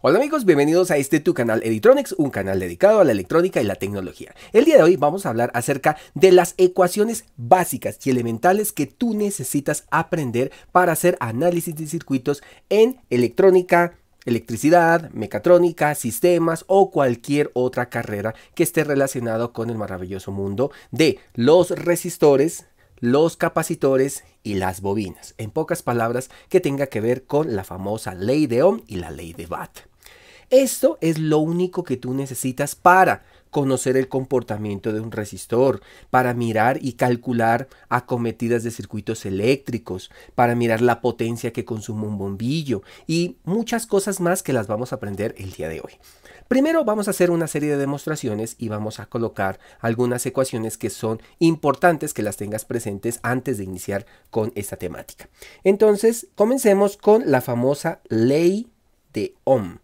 Hola amigos, bienvenidos a este tu canal Editronics, un canal dedicado a la electrónica y la tecnología. El día de hoy vamos a hablar acerca de las ecuaciones básicas y elementales que tú necesitas aprender para hacer análisis de circuitos en electrónica, electricidad, mecatrónica, sistemas o cualquier otra carrera que esté relacionado con el maravilloso mundo de los resistores, los capacitores y las bobinas, en pocas palabras que tenga que ver con la famosa ley de Ohm y la ley de Watt. Esto es lo único que tú necesitas para conocer el comportamiento de un resistor, para mirar y calcular acometidas de circuitos eléctricos, para mirar la potencia que consume un bombillo y muchas cosas más que las vamos a aprender el día de hoy. Primero vamos a hacer una serie de demostraciones y vamos a colocar algunas ecuaciones que son importantes que las tengas presentes antes de iniciar con esta temática. Entonces, comencemos con la famosa ley de Ohm.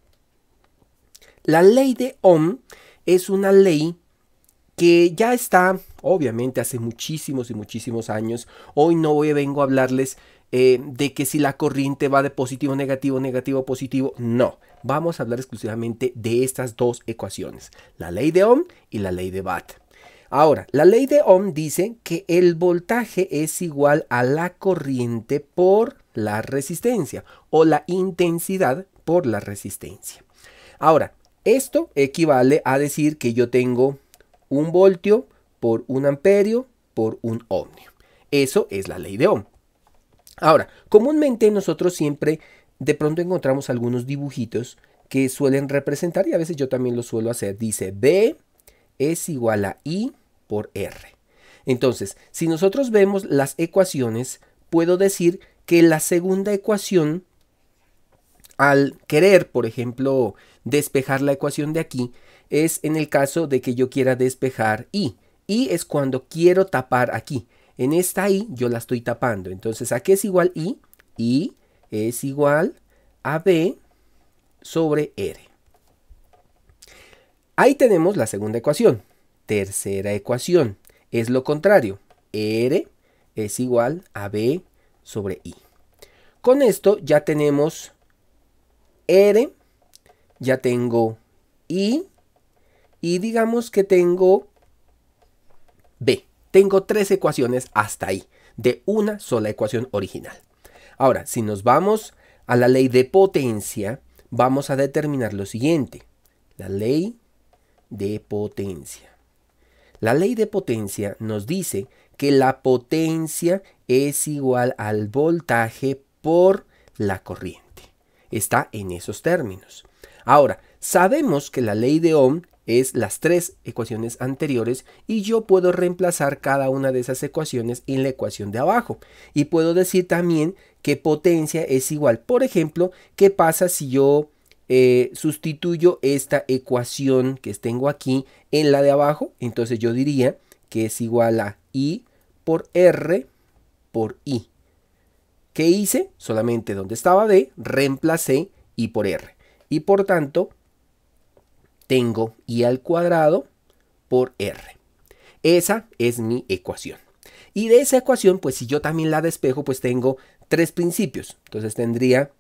La ley de Ohm es una ley que ya está, obviamente, hace muchísimos y muchísimos años. Hoy no voy, vengo a hablarles eh, de que si la corriente va de positivo, negativo, negativo, positivo. No, vamos a hablar exclusivamente de estas dos ecuaciones, la ley de Ohm y la ley de Watt. Ahora, la ley de Ohm dice que el voltaje es igual a la corriente por la resistencia o la intensidad por la resistencia. Ahora, esto equivale a decir que yo tengo un voltio por un amperio por un ohmio. Eso es la ley de Ohm. Ahora, comúnmente nosotros siempre de pronto encontramos algunos dibujitos que suelen representar, y a veces yo también lo suelo hacer, dice B es igual a I por R. Entonces, si nosotros vemos las ecuaciones, puedo decir que la segunda ecuación, al querer, por ejemplo, despejar la ecuación de aquí, es en el caso de que yo quiera despejar I. I es cuando quiero tapar aquí. En esta I yo la estoy tapando. Entonces, ¿a qué es igual I? I es igual a B sobre R. Ahí tenemos la segunda ecuación. Tercera ecuación. Es lo contrario. R es igual a B sobre I. Con esto ya tenemos R, ya tengo I y digamos que tengo B. Tengo tres ecuaciones hasta ahí, de una sola ecuación original. Ahora, si nos vamos a la ley de potencia, vamos a determinar lo siguiente. La ley de potencia. La ley de potencia nos dice que la potencia es igual al voltaje por la corriente. Está en esos términos. Ahora, sabemos que la ley de Ohm es las tres ecuaciones anteriores y yo puedo reemplazar cada una de esas ecuaciones en la ecuación de abajo. Y puedo decir también que potencia es igual. Por ejemplo, ¿qué pasa si yo eh, sustituyo esta ecuación que tengo aquí en la de abajo? Entonces yo diría que es igual a I por R por I. ¿Qué hice? Solamente donde estaba D, reemplacé I por R. Y por tanto, tengo i al cuadrado por r. Esa es mi ecuación. Y de esa ecuación, pues si yo también la despejo, pues tengo tres principios. Entonces tendría,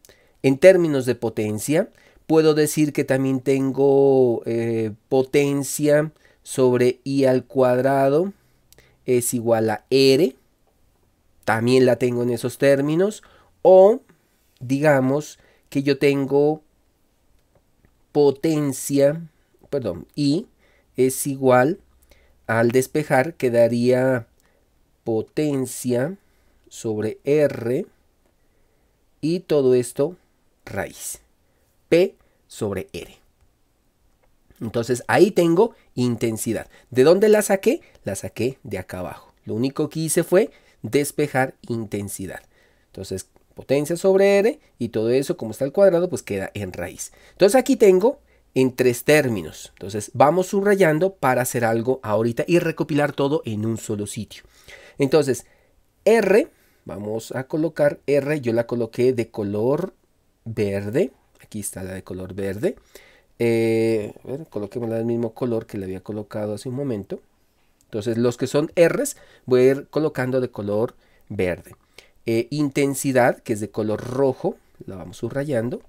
en términos de potencia, puedo decir que también tengo eh, potencia sobre i al cuadrado es igual a r. También la tengo en esos términos. O digamos que yo tengo potencia perdón, I es igual al despejar quedaría potencia sobre R y todo esto raíz. P sobre R. Entonces ahí tengo intensidad. ¿De dónde la saqué? La saqué de acá abajo. Lo único que hice fue despejar intensidad. Entonces potencia sobre R y todo eso como está al cuadrado pues queda en raíz. Entonces aquí tengo en tres términos. Entonces vamos subrayando para hacer algo ahorita y recopilar todo en un solo sitio. Entonces, R, vamos a colocar R, yo la coloqué de color verde. Aquí está la de color verde. coloquemos eh, a ver, del mismo color que le había colocado hace un momento. Entonces los que son R voy a ir colocando de color verde. Eh, intensidad, que es de color rojo, la vamos subrayando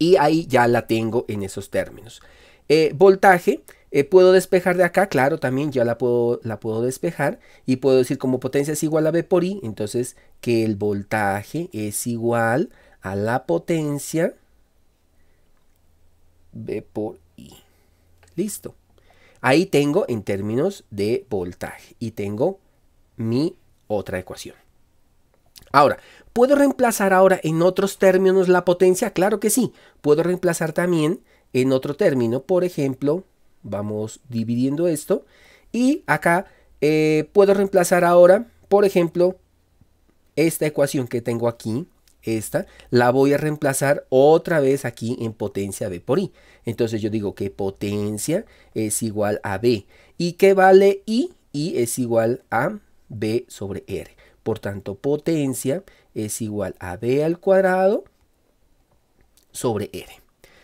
y ahí ya la tengo en esos términos. Eh, voltaje, eh, puedo despejar de acá, claro, también ya la puedo, la puedo despejar y puedo decir como potencia es igual a B por I, entonces que el voltaje es igual a la potencia B por I. Listo. Ahí tengo en términos de voltaje y tengo mi otra ecuación. Ahora, ¿puedo reemplazar ahora en otros términos la potencia? Claro que sí. Puedo reemplazar también en otro término. Por ejemplo, vamos dividiendo esto. Y acá eh, puedo reemplazar ahora, por ejemplo, esta ecuación que tengo aquí, esta, la voy a reemplazar otra vez aquí en potencia B por I. Entonces yo digo que potencia es igual a B. ¿Y qué vale I? I es igual a B sobre R. Por tanto, potencia es igual a b al cuadrado sobre r.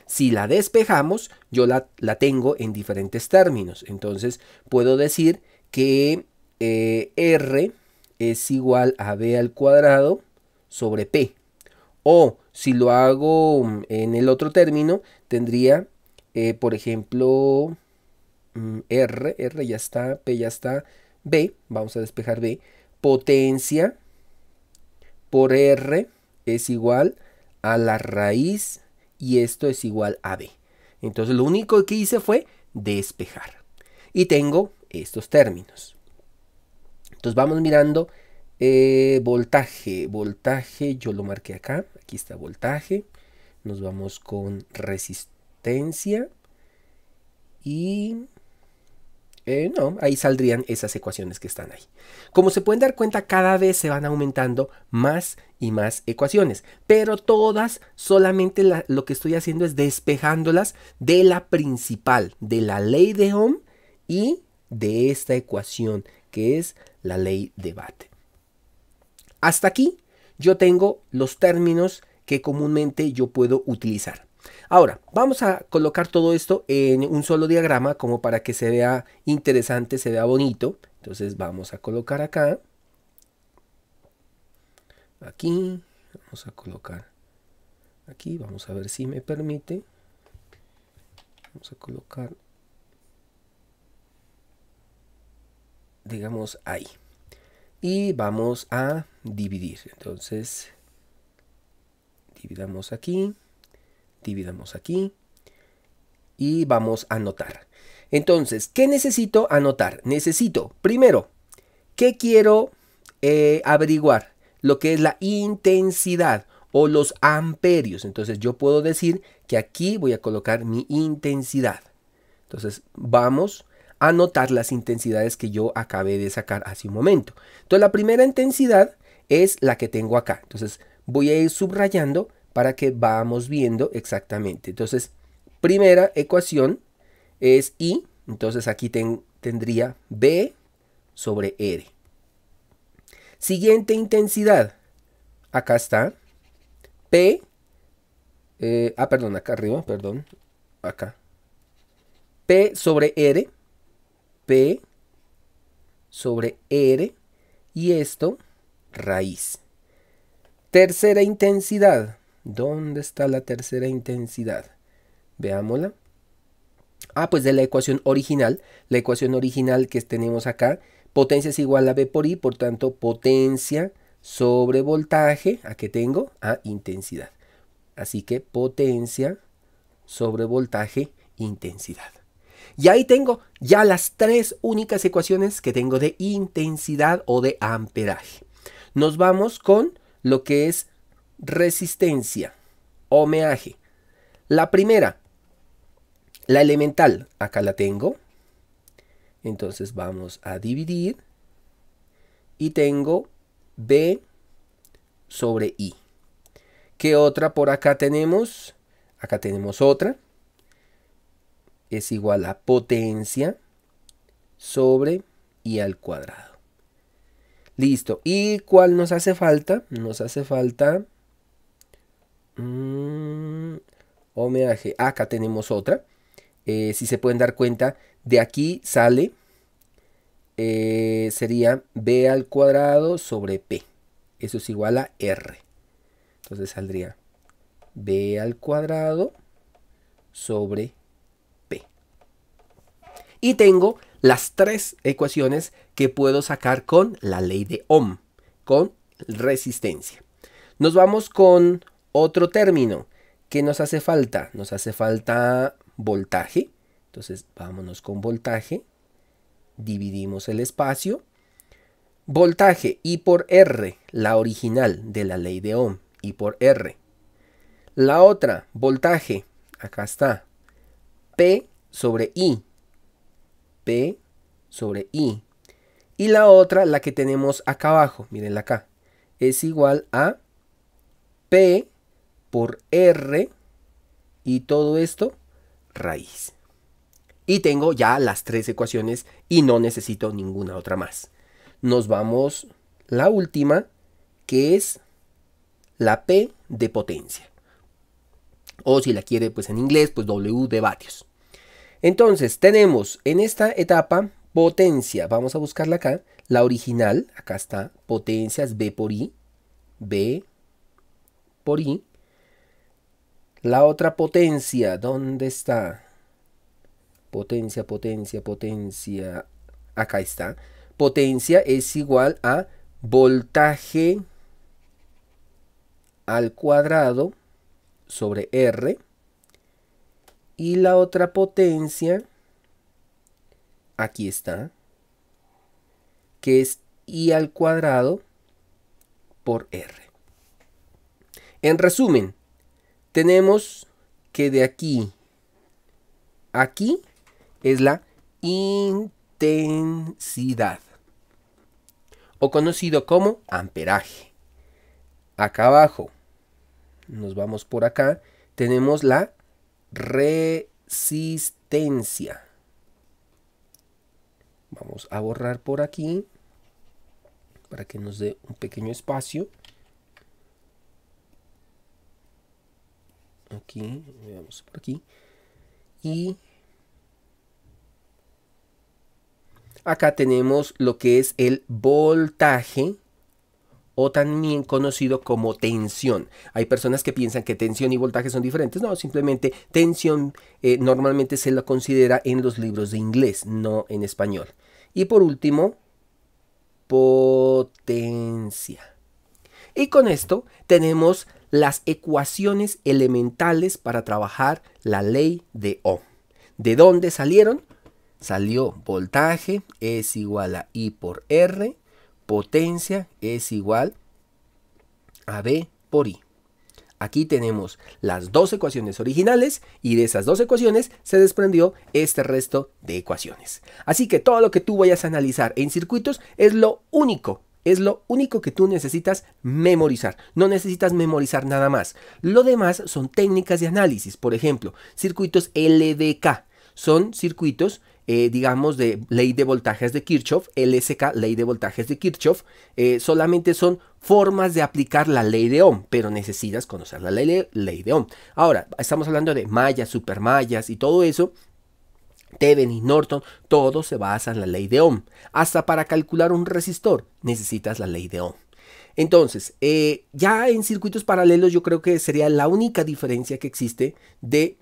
Si la despejamos, yo la, tengo en diferentes términos. Entonces, puedo decir que eh, r es igual a b al cuadrado sobre p. O si lo hago en el otro término, tendría, eh, por ejemplo, mm, R, R ya está, P ya está, B, vamos a despejar B, potencia por R es igual a la raíz y esto es igual a B. Entonces lo único que hice fue despejar. Y tengo estos términos. Entonces vamos mirando eh, voltaje. Voltaje yo lo marqué acá. Aquí está voltaje. Nos vamos con resistencia. Y eh, no, ahí saldrían esas ecuaciones que están ahí. Como se pueden dar cuenta, cada vez se van aumentando más y más ecuaciones, pero todas solamente lo que estoy haciendo es despejándolas de la principal, de la ley de Ohm y de esta ecuación que es la ley de Bate. Hasta aquí yo tengo los términos que comúnmente yo puedo utilizar. Ahora, vamos a colocar todo esto en un solo diagrama como para que se vea interesante, se vea bonito. Entonces vamos a colocar acá. Aquí, vamos a colocar aquí, vamos a ver si me permite. Vamos a colocar, digamos, ahí. Y vamos a dividir. Entonces, dividamos aquí. Dividamos aquí y vamos a anotar. Entonces, ¿qué necesito anotar? Necesito, primero, ¿qué quiero eh, averiguar? Lo que es la intensidad o los amperios. Entonces yo puedo decir que aquí voy a colocar mi intensidad. Entonces vamos a anotar las intensidades que yo acabé de sacar hace un momento. Entonces la primera intensidad es la que tengo acá. Entonces voy a ir subrayando para que vamos viendo exactamente. Entonces, primera ecuación es I, entonces aquí tendría B sobre R. Siguiente intensidad, acá está, P, eh, ah, perdón, acá arriba, perdón, acá, P sobre R, P sobre R, y esto, raíz. Tercera intensidad, ¿Dónde está la tercera intensidad? Veámosla. Ah, pues de la ecuación original, la ecuación original que tenemos acá, potencia es igual a B por I, por tanto, potencia sobre voltaje, ¿a qué tengo? A intensidad. Así que potencia sobre voltaje, intensidad. Y ahí tengo ya las tres únicas ecuaciones que tengo de intensidad o de amperaje. Nos vamos con lo que es resistencia, homeaje. La primera, la elemental, acá la tengo. Entonces vamos a dividir y tengo B sobre I. ¿Qué otra por acá tenemos? Acá tenemos otra. Es igual a potencia sobre I al cuadrado. Listo. ¿Y cuál nos hace falta? Nos hace falta Mm, homenaje. Oh, ah, acá tenemos otra. Eh, si se pueden dar cuenta, de aquí sale. Eh, sería b al cuadrado sobre p. Eso es igual a r. Entonces saldría b al cuadrado sobre p. Y tengo las tres ecuaciones que puedo sacar con la ley de Ohm, con resistencia. Nos vamos con otro término que nos hace falta, nos hace falta voltaje. Entonces vámonos con voltaje, dividimos el espacio. Voltaje I por R, la original de la ley de Ohm, I por R. La otra, voltaje, acá está, P sobre I, P sobre I. Y la otra, la que tenemos acá abajo, mirenla acá, es igual a P por R y todo esto raíz. Y tengo ya las tres ecuaciones y no necesito ninguna otra más. Nos vamos la última que es la P de potencia. O si la quiere pues en inglés pues W de vatios. Entonces tenemos en esta etapa potencia, vamos a buscarla acá, la original, acá está potencias B por I, B por I, la otra potencia, ¿dónde está? Potencia, potencia, potencia. Acá está. Potencia es igual a voltaje al cuadrado sobre R. Y la otra potencia, aquí está, que es I al cuadrado por R. En resumen, tenemos que de aquí aquí es la intensidad o conocido como amperaje. Acá abajo, nos vamos por acá, tenemos la resistencia. Vamos a borrar por aquí para que nos dé un pequeño espacio. aquí, veamos por aquí. Y acá tenemos lo que es el voltaje o también conocido como tensión. Hay personas que piensan que tensión y voltaje son diferentes. No, simplemente tensión eh, normalmente se la considera en los libros de inglés, no en español. Y por último, potencia. Y con esto tenemos las ecuaciones elementales para trabajar la ley de O. ¿De dónde salieron? Salió voltaje es igual a I por R, potencia es igual a B por I. Aquí tenemos las dos ecuaciones originales y de esas dos ecuaciones se desprendió este resto de ecuaciones. Así que todo lo que tú vayas a analizar en circuitos es lo único es lo único que tú necesitas memorizar. No necesitas memorizar nada más. Lo demás son técnicas de análisis. Por ejemplo, circuitos LDK. Son circuitos eh, digamos, de ley de voltajes de Kirchhoff, LSK, ley de voltajes de Kirchhoff, eh, solamente son formas de aplicar la ley de Ohm, pero necesitas conocer la ley de, ley de Ohm. Ahora, estamos hablando de mallas, supermallas y todo eso, Teven y Norton, todo se basa en la ley de Ohm. Hasta para calcular un resistor necesitas la ley de Ohm. Entonces, eh, ya en circuitos paralelos yo creo que sería la única diferencia que existe de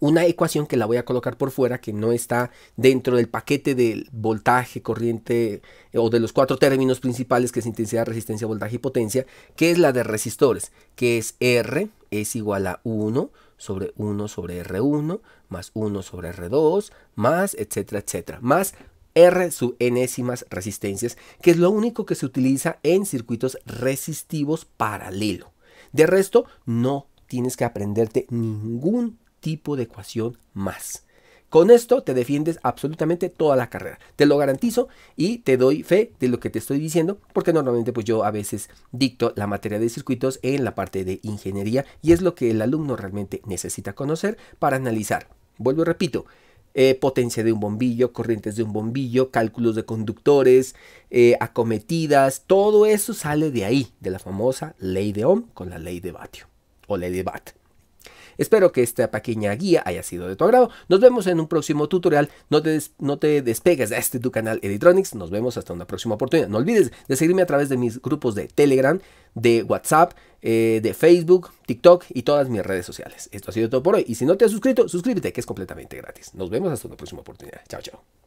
una ecuación que la voy a colocar por fuera, que no está dentro del paquete del voltaje, corriente eh, o de los cuatro términos principales que es intensidad, resistencia, voltaje y potencia, que es la de resistores, que es R es igual a 1 sobre 1 sobre R1, más 1 sobre R2, más, etcétera, etcétera, más R sub enésimas resistencias, que es lo único que se utiliza en circuitos resistivos paralelo. De resto, no tienes que aprenderte ningún tipo de ecuación más. Con esto te defiendes absolutamente toda la carrera. Te lo garantizo y te doy fe de lo que te estoy diciendo porque normalmente pues yo a veces dicto la materia de circuitos en la parte de ingeniería y es lo que el alumno realmente necesita conocer para analizar. Vuelvo y repito, eh, potencia de un bombillo, corrientes de un bombillo, cálculos de conductores, eh, acometidas, todo eso sale de ahí, de la famosa ley de Ohm con la ley de Vatio o ley de Watt. Espero que esta pequeña guía haya sido de tu agrado. Nos vemos en un próximo tutorial. No te, no te despegues de este tu canal Editronics. Nos vemos hasta una próxima oportunidad. No olvides de seguirme a través de mis grupos de Telegram, de WhatsApp, eh, de Facebook, TikTok y todas mis redes sociales. Esto ha sido todo por hoy. Y si no te has suscrito, suscríbete que es completamente gratis. Nos vemos hasta una próxima oportunidad. Chao, chao.